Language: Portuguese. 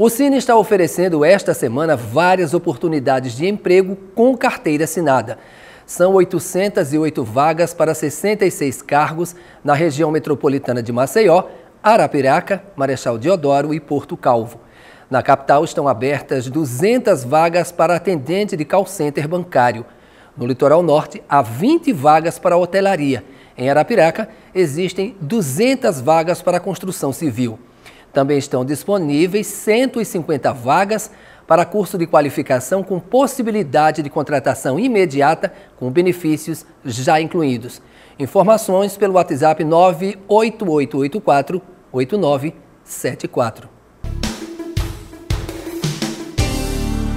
O Cine está oferecendo esta semana várias oportunidades de emprego com carteira assinada. São 808 vagas para 66 cargos na região metropolitana de Maceió, Arapiraca, Marechal Deodoro e Porto Calvo. Na capital estão abertas 200 vagas para atendente de call center bancário. No litoral norte, há 20 vagas para hotelaria. Em Arapiraca, existem 200 vagas para construção civil. Também estão disponíveis 150 vagas para curso de qualificação com possibilidade de contratação imediata com benefícios já incluídos. Informações pelo WhatsApp 98884 8974.